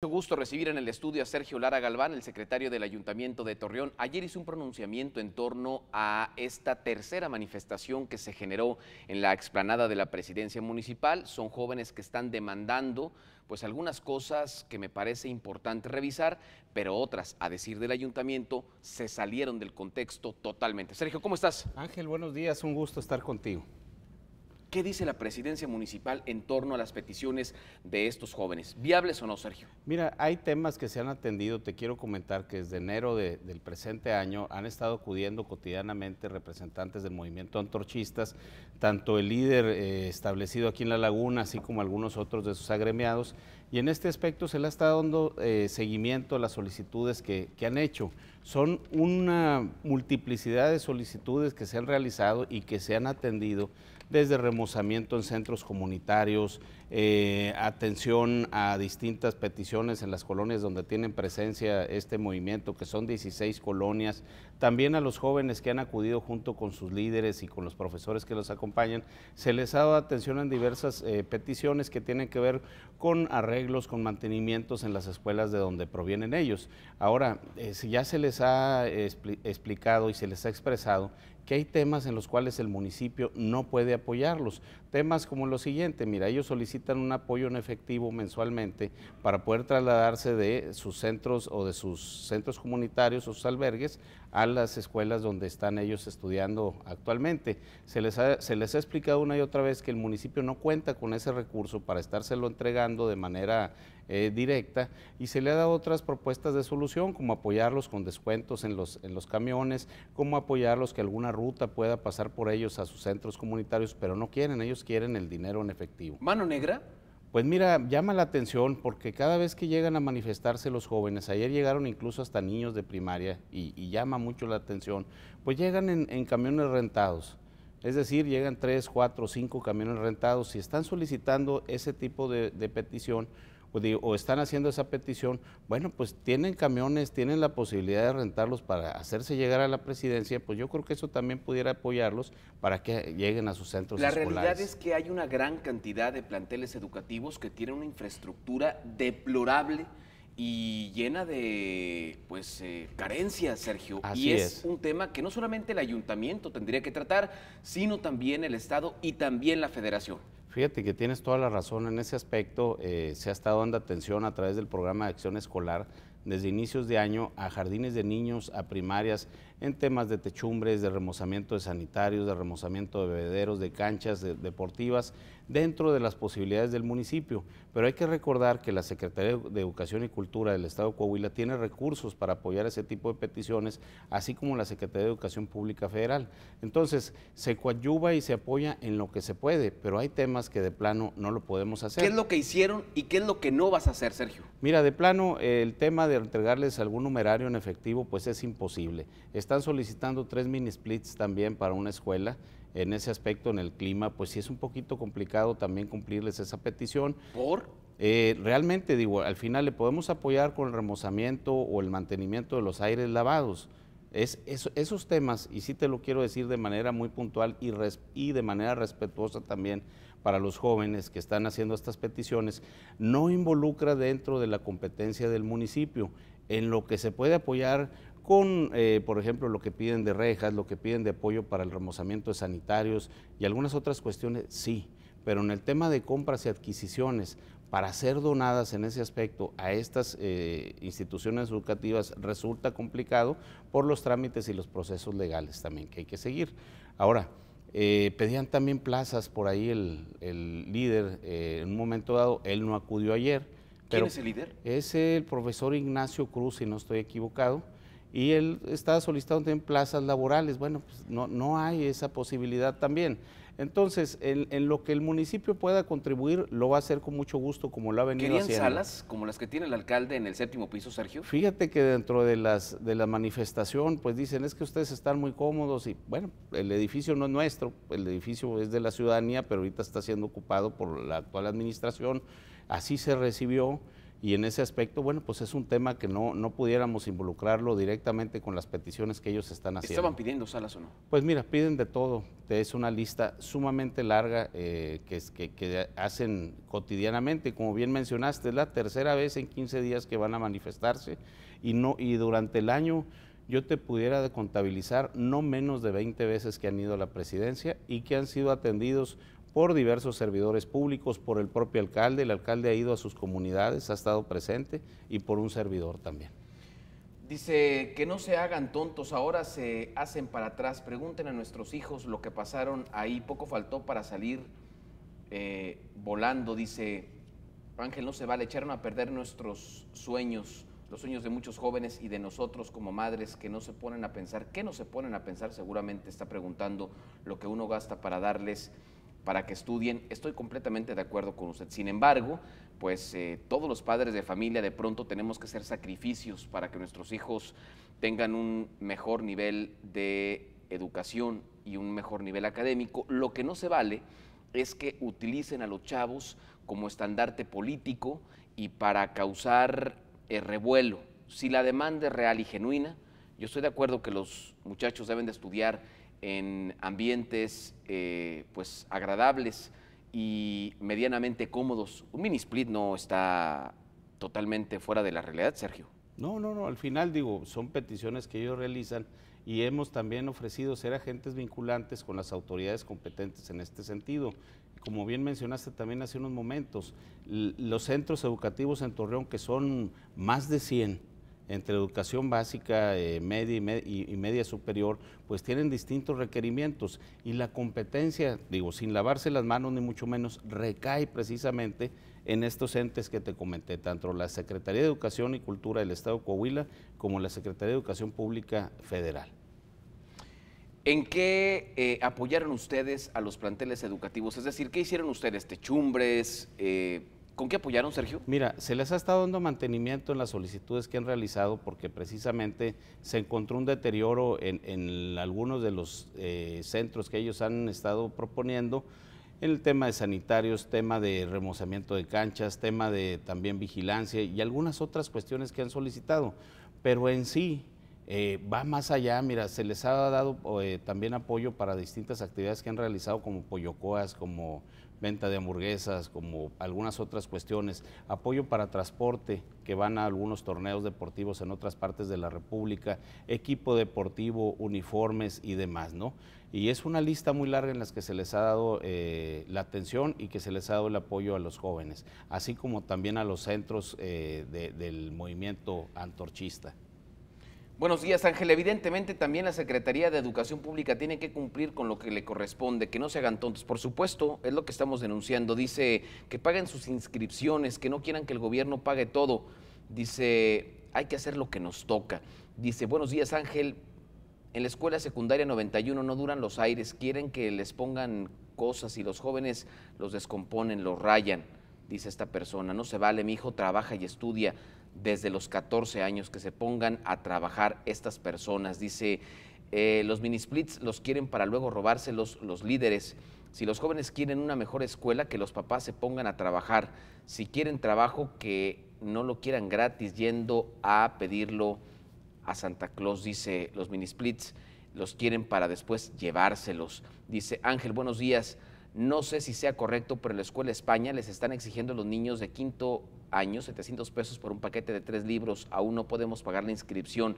Mucho gusto recibir en el estudio a Sergio Lara Galván, el secretario del Ayuntamiento de Torreón. Ayer hizo un pronunciamiento en torno a esta tercera manifestación que se generó en la explanada de la presidencia municipal. Son jóvenes que están demandando pues algunas cosas que me parece importante revisar, pero otras, a decir del ayuntamiento, se salieron del contexto totalmente. Sergio, ¿cómo estás? Ángel, buenos días, un gusto estar contigo. ¿Qué dice la presidencia municipal en torno a las peticiones de estos jóvenes? ¿Viables o no, Sergio? Mira, hay temas que se han atendido. Te quiero comentar que desde enero del presente año han estado acudiendo cotidianamente representantes del movimiento antorchistas, tanto el líder eh, establecido aquí en La Laguna, así como algunos otros de sus agremiados. Y en este aspecto se le ha estado dando eh, seguimiento a las solicitudes que han hecho. Son una multiplicidad de solicitudes que se han realizado y que se han atendido desde remozamiento en centros comunitarios, eh, atención a distintas peticiones en las colonias donde tienen presencia este movimiento, que son 16 colonias, también a los jóvenes que han acudido junto con sus líderes y con los profesores que los acompañan, se les ha dado atención en diversas eh, peticiones que tienen que ver con arreglos, con mantenimientos en las escuelas de donde provienen ellos. Ahora, eh, si ya se les ha explicado y se les ha expresado que hay temas en los cuales el municipio no puede apoyarlos temas como lo siguiente, mira, ellos solicitan un apoyo en efectivo mensualmente para poder trasladarse de sus centros o de sus centros comunitarios o sus albergues a las escuelas donde están ellos estudiando actualmente. Se les ha, se les ha explicado una y otra vez que el municipio no cuenta con ese recurso para estárselo entregando de manera eh, directa y se le ha dado otras propuestas de solución, como apoyarlos con descuentos en los, en los camiones, como apoyarlos que alguna ruta pueda pasar por ellos a sus centros comunitarios, pero no quieren, ellos quieren el dinero en efectivo. ¿Mano negra? Pues mira, llama la atención porque cada vez que llegan a manifestarse los jóvenes, ayer llegaron incluso hasta niños de primaria y, llama mucho la atención, pues llegan en, camiones rentados. Es decir, llegan tres, cuatro, cinco camiones rentados. y están solicitando ese tipo de petición, pues, o, están haciendo esa petición, bueno, pues tienen camiones, tienen la posibilidad de rentarlos para hacerse llegar a la presidencia, pues yo creo que eso también pudiera apoyarlos para que lleguen a sus centros la escolares. La realidad es que hay una gran cantidad de planteles educativos que tienen una infraestructura deplorable y llena de pues eh, carencias, Sergio. y es, un tema que no solamente el ayuntamiento tendría que tratar, sino también el Estado y también la Federación. Fíjate que tienes toda la razón en ese aspecto. Eh, se ha estado dando atención a través del programa de acción escolar desde inicios de año a jardines de niños, a primarias, en temas de techumbres, de remozamiento de sanitarios, de remozamiento de bebederos, de canchas deportivas, dentro de las posibilidades del municipio. Pero hay que recordar que la Secretaría de Educación y Cultura del Estado de Coahuila tiene recursos para apoyar ese tipo de peticiones, así como la Secretaría de Educación Pública Federal. Entonces, se coadyuva y se apoya en lo que se puede, pero hay temas que de plano no lo podemos hacer. ¿Qué es lo que hicieron y qué es lo que no vas a hacer, Sergio? Mira, de plano, eh, el tema de entregarles algún numerario en efectivo, pues es imposible. Están solicitando tres mini splits también para una escuela en ese aspecto, en el clima, pues sí es un poquito complicado también cumplirles esa petición. ¿Por? Eh, realmente, digo, al final le podemos apoyar con el remozamiento o el mantenimiento de los aires lavados. Es, esos temas, y sí te lo quiero decir de manera muy puntual y, y, de manera respetuosa también para los jóvenes que están haciendo estas peticiones, no involucra dentro de la competencia del municipio. En lo que se puede apoyar con, eh, por ejemplo, lo que piden de rejas, lo que piden de apoyo para el remozamiento de sanitarios y algunas otras cuestiones, sí, pero en el tema de compras y adquisiciones, para ser donadas en ese aspecto a estas eh, instituciones educativas resulta complicado por los trámites y los procesos legales también que hay que seguir. Ahora, eh, pedían también plazas por ahí el, líder en un momento dado, él no acudió ayer. Pero ¿Quién es el líder? Es el profesor Ignacio Cruz, si no estoy equivocado y él está solicitando también plazas laborales. Bueno, pues no, no hay esa posibilidad también. Entonces, en, lo que el municipio pueda contribuir, lo va a hacer con mucho gusto, como lo ha venido ¿Querían salas como las que tiene el alcalde en el séptimo piso, Sergio? Fíjate que dentro de, las, de la manifestación, pues dicen, es que ustedes están muy cómodos y, bueno, el edificio no es nuestro, el edificio es de la ciudadanía, pero ahorita está siendo ocupado por la actual administración. Así se recibió y en ese aspecto, bueno, pues es un tema que no, pudiéramos involucrarlo directamente con las peticiones que ellos están haciendo. ¿Estaban pidiendo salas o no? Pues mira, piden de todo. Es una lista sumamente larga eh, que, que, que, hacen cotidianamente. Como bien mencionaste, es la tercera vez en 15 días que van a manifestarse y, no, y durante el año yo te pudiera contabilizar no menos de 20 veces que han ido a la presidencia y que han sido atendidos por diversos servidores públicos, por el propio alcalde. El alcalde ha ido a sus comunidades, ha estado presente y por un servidor también. Dice que no se hagan tontos, ahora se hacen para atrás. Pregunten a nuestros hijos lo que pasaron ahí. Poco faltó para salir eh, volando, dice Ángel, no se vale, echaron a perder nuestros sueños, los sueños de muchos jóvenes y de nosotros como madres que no se ponen a pensar, ¿qué no se ponen a pensar, seguramente está preguntando lo que uno gasta para darles para que estudien. Estoy completamente de acuerdo con usted. Sin embargo, pues eh, todos los padres de familia de pronto tenemos que hacer sacrificios para que nuestros hijos tengan un mejor nivel de educación y un mejor nivel académico. Lo que no se vale es que utilicen a los chavos como estandarte político y para causar eh, revuelo. Si la demanda es real y genuina, yo estoy de acuerdo que los muchachos deben de estudiar en ambientes eh, pues agradables y medianamente cómodos. Un mini split no está totalmente fuera de la realidad, Sergio. No, no, no, al final digo, son peticiones que ellos realizan y hemos también ofrecido ser agentes vinculantes con las autoridades competentes en este sentido. Como bien mencionaste también hace unos momentos, los centros educativos en Torreón, que son más de 100, entre educación básica, eh, media y, media superior, pues tienen distintos requerimientos y la competencia, digo, sin lavarse las manos ni mucho menos, recae precisamente en estos entes que te comenté, tanto la Secretaría de Educación y Cultura del Estado Coahuila como la Secretaría de Educación Pública Federal. ¿En qué eh, apoyaron ustedes a los planteles educativos? Es decir, ¿qué hicieron ustedes? ¿Techumbres? Eh, ¿Con qué apoyaron, Sergio? Mira, se les ha estado dando mantenimiento en las solicitudes que han realizado porque precisamente se encontró un deterioro en, algunos de los eh, centros que ellos han estado proponiendo en el tema de sanitarios, tema de remozamiento de canchas, tema de también vigilancia y algunas otras cuestiones que han solicitado. Pero en sí, eh, va más allá, mira, se les ha dado eh, también apoyo para distintas actividades que han realizado como pollocoas, como venta de hamburguesas, como algunas otras cuestiones, apoyo para transporte, que van a algunos torneos deportivos en otras partes de la República, equipo deportivo, uniformes y demás, ¿no? Y es una lista muy larga en las que se les ha dado eh, la atención y que se les ha dado el apoyo a los jóvenes, así como también a los centros del movimiento antorchista. Buenos días, Ángel. Evidentemente también la Secretaría de Educación Pública tiene que cumplir con lo que le corresponde, que no se hagan tontos. Por supuesto, es lo que estamos denunciando. Dice que paguen sus inscripciones, que no quieran que el gobierno pague todo. Dice, hay que hacer lo que nos toca. Dice, buenos días, Ángel. En la escuela secundaria 91 no duran los aires, quieren que les pongan cosas y los jóvenes los descomponen, los rayan, dice esta persona. No se vale, mi hijo trabaja y estudia desde los 14 años que se pongan a trabajar estas personas. Dice, eh, los minisplits los quieren para luego robárselos los líderes. Si los jóvenes quieren una mejor escuela, que los papás se pongan a trabajar. Si quieren trabajo, que no lo quieran gratis yendo a pedirlo a Santa Claus, dice los minisplits Los quieren para después llevárselos. Dice Ángel, buenos días. No sé si sea correcto, pero en la Escuela España les están exigiendo a los niños de quinto año 700 pesos por un paquete de tres libros. Aún no podemos pagar la inscripción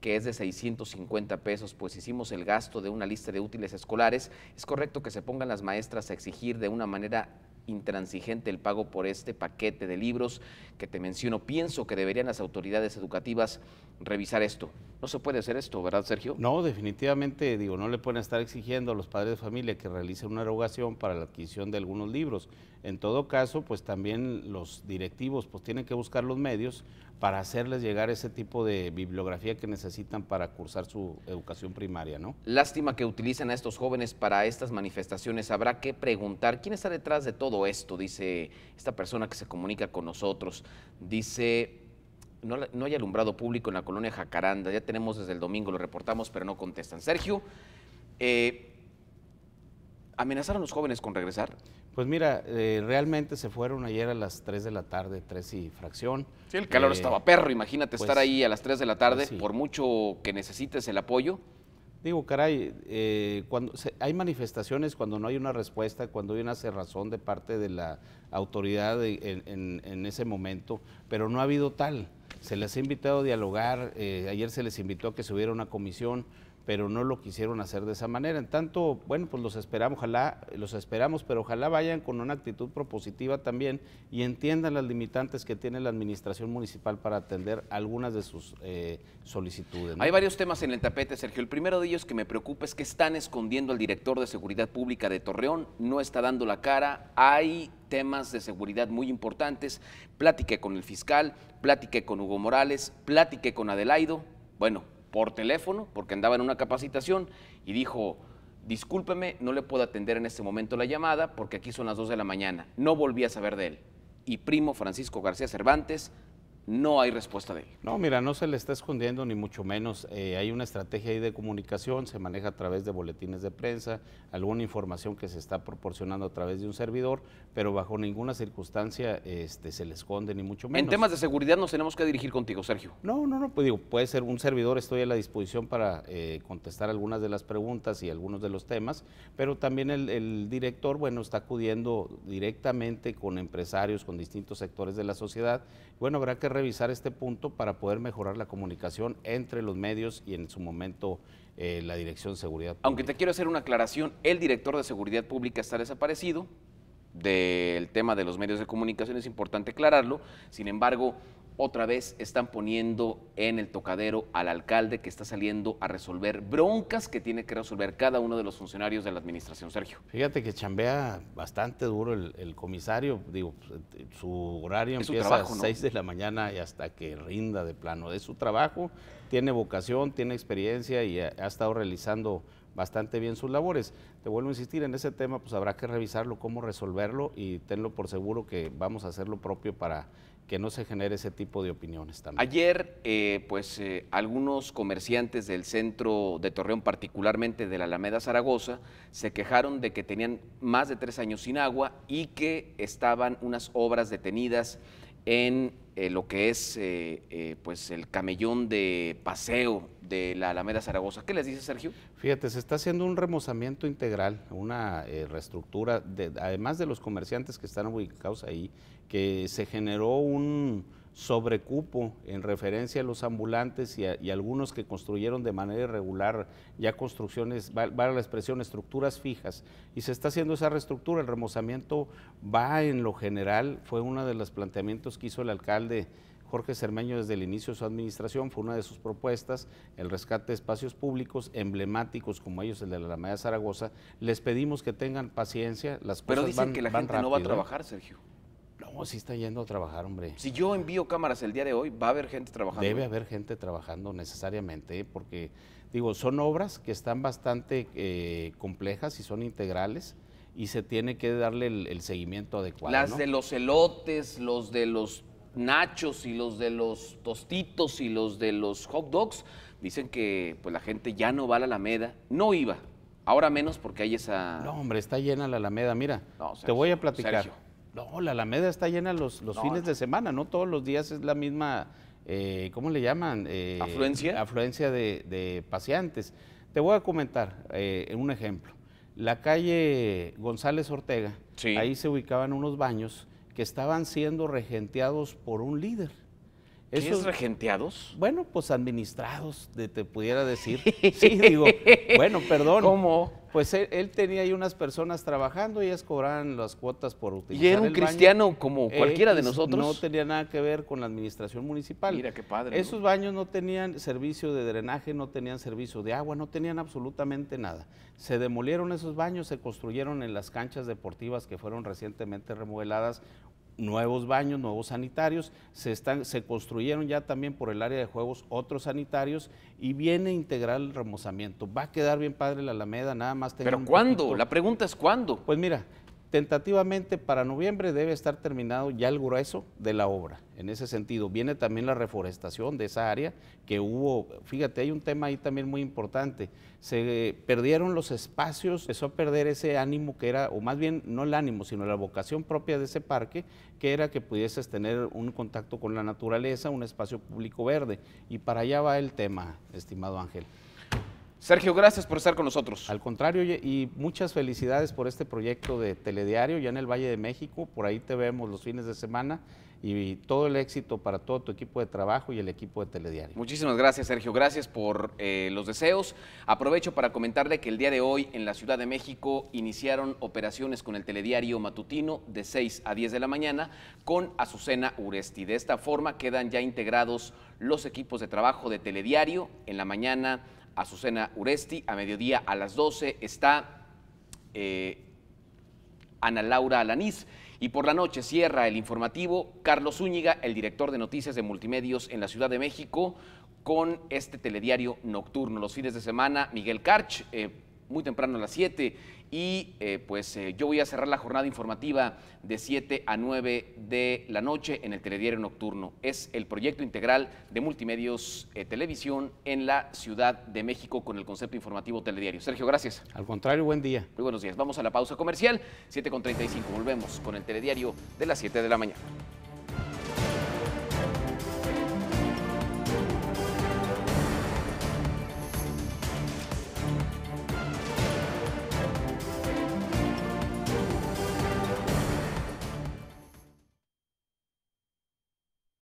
que es de 650 pesos, pues hicimos el gasto de una lista de útiles escolares. Es correcto que se pongan las maestras a exigir de una manera intransigente el pago por este paquete de libros que te menciono. Pienso que deberían las autoridades educativas revisar esto. No se puede hacer esto, ¿verdad, Sergio? No, definitivamente, digo, no le pueden estar exigiendo a los padres de familia que realicen una erogación para la adquisición de algunos libros. En todo caso, pues también los directivos pues tienen que buscar los medios para hacerles llegar ese tipo de bibliografía que necesitan para cursar su educación primaria, ¿no? Lástima que utilicen a estos jóvenes para estas manifestaciones. Habrá que preguntar quién está detrás de todo esto, dice esta persona que se comunica con nosotros. Dice, no, hay alumbrado público en la colonia Jacaranda, ya tenemos desde el domingo, lo reportamos, pero no contestan. Sergio, eh, amenazaron a los jóvenes con regresar? Pues mira, eh, realmente se fueron ayer a las 3 de la tarde, 3 y fracción. Sí, el calor eh, estaba perro, imagínate estar pues, ahí a las 3 de la tarde, pues por mucho que necesites el apoyo. Digo, caray, eh, cuando hay manifestaciones cuando no hay una respuesta, cuando hay una cerrazón de parte de la autoridad en, en, ese momento, pero no ha habido tal. Se les ha invitado a dialogar, ayer se les invitó a que subiera una comisión, pero no lo quisieron hacer de esa manera. En tanto, bueno, pues los esperamos, ojalá, los esperamos, pero ojalá vayan con una actitud propositiva también y entiendan las limitantes que tiene la administración municipal para atender algunas de sus eh, solicitudes. Hay varios temas en el tapete, Sergio. El primero de ellos que me preocupa es que están escondiendo al director de Seguridad Pública de Torreón, no está dando la cara, hay temas de seguridad muy importantes. Platiqué con el fiscal, platiqué con Hugo Morales, platiqué con Adelaido. Bueno, por teléfono porque andaba en una capacitación y dijo, discúlpeme, no le puedo atender en este momento la llamada porque aquí son las 2 de la mañana. No volví a saber de él. Y primo Francisco García Cervantes no hay respuesta de él. No, mira, no se le está escondiendo ni mucho menos. Eh, hay una estrategia ahí de comunicación, se maneja a través de boletines de prensa, alguna información que se está proporcionando a través de un servidor, pero bajo ninguna circunstancia este, se le esconde ni mucho menos. En temas de seguridad nos tenemos que dirigir contigo, Sergio. No, no, no, pues digo, puede ser un servidor, estoy a la disposición para eh, contestar algunas de las preguntas y algunos de los temas, pero también el, el director, bueno, está acudiendo directamente con empresarios, con distintos sectores de la sociedad. Bueno, habrá que revisar este punto para poder mejorar la comunicación entre los medios y en su momento eh, la Dirección de Seguridad Pública. Aunque te quiero hacer una aclaración, el director de Seguridad Pública está desaparecido, del tema de los medios de comunicación es importante aclararlo, sin embargo, otra vez están poniendo en el tocadero al alcalde que está saliendo a resolver broncas que tiene que resolver cada uno de los funcionarios de la administración, Sergio. Fíjate que chambea bastante duro el, comisario, digo, su horario empieza a las 6 de la mañana y hasta que rinda de plano. Es su trabajo, tiene vocación, tiene experiencia y ha, estado realizando bastante bien sus labores. Te vuelvo a insistir, en ese tema pues habrá que revisarlo, cómo resolverlo y tenlo por seguro que vamos a hacer lo propio para que no se genere ese tipo de opiniones también. Ayer, eh, pues eh, algunos comerciantes del centro de Torreón, particularmente de la Alameda Zaragoza, se quejaron de que tenían más de tres años sin agua y que estaban unas obras detenidas en eh, lo que es pues el camellón de paseo de la Alameda Zaragoza. ¿Qué les dice Sergio? Fíjate, se está haciendo un remozamiento integral, una eh, reestructura, además de los comerciantes que están ubicados ahí, que se generó un sobrecupo en referencia a los ambulantes y, algunos que construyeron de manera irregular ya construcciones, vale la expresión, estructuras fijas. Y se está haciendo esa reestructura, el remozamiento va en lo general, fue uno de los planteamientos que hizo el alcalde Jorge Cermeño desde el inicio de su administración fue una de sus propuestas, el rescate de espacios públicos emblemáticos como ellos, el de la Alameda Zaragoza. Les pedimos que tengan paciencia, las Pero dicen que la gente no va a ¿eh? trabajar, Sergio. No, sí está yendo a trabajar, hombre. Si yo envío cámaras el día de hoy, ¿va a haber gente trabajando? Debe haber gente trabajando necesariamente, ¿eh? porque, digo, son obras que están bastante eh, complejas y son integrales y se tiene que darle el, seguimiento adecuado. Las de los elotes, los de los nachos y los de los tostitos y los de los hot dogs, dicen que pues la gente ya no va a la Alameda, no iba, ahora menos porque hay esa... No, hombre, está llena la Alameda, mira, te voy a platicar. No, la Alameda está llena los, los fines de semana, no todos los días es la misma, eh, ¿cómo le llaman? Eh, afluencia. Afluencia de, de, paseantes. Te voy a comentar eh, un ejemplo. La calle González Ortega, ahí se ubicaban unos baños que estaban siendo regenteados por un líder ¿Esos regenteados? Bueno, pues administrados, de, te pudiera decir. Sí, digo, bueno, perdón. ¿Cómo? Pues él, tenía ahí unas personas trabajando, y ellas cobraban las cuotas por utilizar. ¿Y era un cristiano como eh, cualquiera de pues, nosotros? No tenía nada que ver con la administración municipal. Mira qué padre. Esos baños no tenían servicio de drenaje, no tenían servicio de agua, no tenían absolutamente nada. Se demolieron esos baños, se construyeron en las canchas deportivas que fueron recientemente remodeladas nuevos baños, nuevos sanitarios, se, están, se construyeron ya también por el área de juegos otros sanitarios y viene a integrar el remozamiento. Va a quedar bien padre la Alameda, nada más. ¿Pero cuándo? La pregunta es cuándo. Pues mira, Tentativamente para noviembre debe estar terminado ya el grueso de la obra. En ese sentido, viene también la reforestación de esa área que hubo. Fíjate, hay un tema ahí también muy importante. Se perdieron los espacios, empezó a perder ese ánimo que era, o más bien no el ánimo, sino la vocación propia de ese parque, que era que pudieses tener un contacto con la naturaleza, un espacio público verde. Y para allá va el tema, estimado Ángel. Sergio, gracias por estar con nosotros. Al contrario, y muchas felicidades por este proyecto de Telediario ya en el Valle de México. Por ahí te vemos los fines de semana y todo el éxito para todo tu equipo de trabajo y el equipo de Telediario. Muchísimas gracias, Sergio. Gracias por eh, los deseos. Aprovecho para comentarle que el día de hoy en la Ciudad de México iniciaron operaciones con el Telediario matutino de 6 a 10 de la mañana con Azucena Uresti. De esta forma quedan ya integrados los equipos de trabajo de Telediario en la mañana Azucena Uresti. A mediodía a las 12 está eh, Ana Laura Alaniz. Y por la noche cierra el informativo Carlos Zúñiga, el director de noticias de multimedios en la Ciudad de México, con este telediario nocturno. Los fines de semana, Miguel Karch. Eh, muy temprano a las 7. Y eh, pues eh, yo voy a cerrar la jornada informativa de 7 a 9 de la noche en el Telediario Nocturno. Es el proyecto integral de Multimedios eh, Televisión en la Ciudad de México con el concepto informativo Telediario. Sergio, gracias. Al contrario, buen día. Muy buenos días. Vamos a la pausa comercial, 7 con 35. Volvemos con el Telediario de las 7 de la mañana.